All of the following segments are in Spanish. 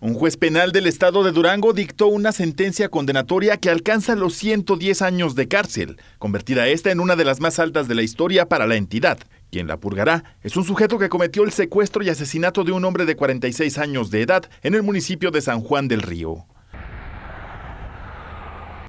Un juez penal del estado de Durango dictó una sentencia condenatoria que alcanza los 110 años de cárcel, convertida esta en una de las más altas de la historia para la entidad. Quien la purgará es un sujeto que cometió el secuestro y asesinato de un hombre de 46 años de edad en el municipio de San Juan del Río.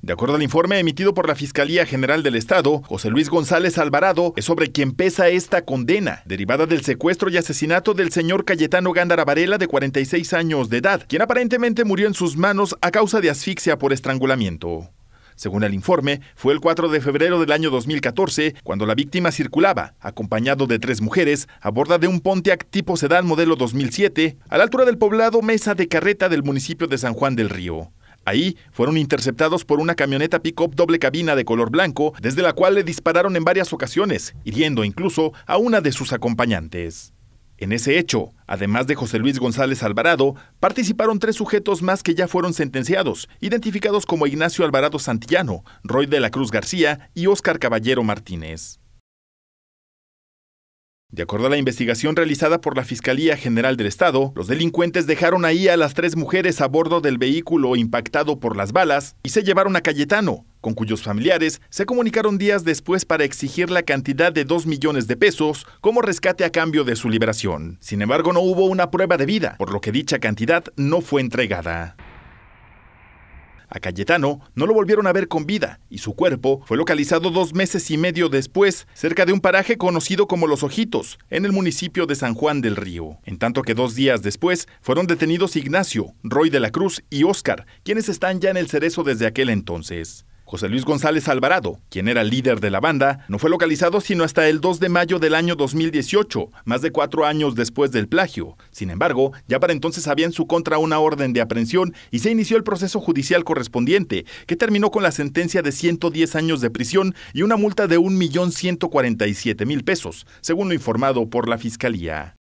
De acuerdo al informe emitido por la Fiscalía General del Estado, José Luis González Alvarado es sobre quien pesa esta condena, derivada del secuestro y asesinato del señor Cayetano Gándara Varela, de 46 años de edad, quien aparentemente murió en sus manos a causa de asfixia por estrangulamiento. Según el informe, fue el 4 de febrero del año 2014 cuando la víctima circulaba, acompañado de tres mujeres, a borda de un Pontiac tipo sedán modelo 2007, a la altura del poblado Mesa de Carreta del municipio de San Juan del Río. Ahí fueron interceptados por una camioneta pick-up doble cabina de color blanco, desde la cual le dispararon en varias ocasiones, hiriendo incluso a una de sus acompañantes. En ese hecho, además de José Luis González Alvarado, participaron tres sujetos más que ya fueron sentenciados, identificados como Ignacio Alvarado Santillano, Roy de la Cruz García y Óscar Caballero Martínez. De acuerdo a la investigación realizada por la Fiscalía General del Estado, los delincuentes dejaron ahí a las tres mujeres a bordo del vehículo impactado por las balas y se llevaron a Cayetano, con cuyos familiares se comunicaron días después para exigir la cantidad de 2 millones de pesos como rescate a cambio de su liberación. Sin embargo, no hubo una prueba de vida, por lo que dicha cantidad no fue entregada. A Cayetano no lo volvieron a ver con vida y su cuerpo fue localizado dos meses y medio después cerca de un paraje conocido como Los Ojitos, en el municipio de San Juan del Río. En tanto que dos días después fueron detenidos Ignacio, Roy de la Cruz y Oscar, quienes están ya en el cerezo desde aquel entonces. José Luis González Alvarado, quien era líder de la banda, no fue localizado sino hasta el 2 de mayo del año 2018, más de cuatro años después del plagio. Sin embargo, ya para entonces había en su contra una orden de aprehensión y se inició el proceso judicial correspondiente, que terminó con la sentencia de 110 años de prisión y una multa de 1.147.000 pesos, según lo informado por la Fiscalía.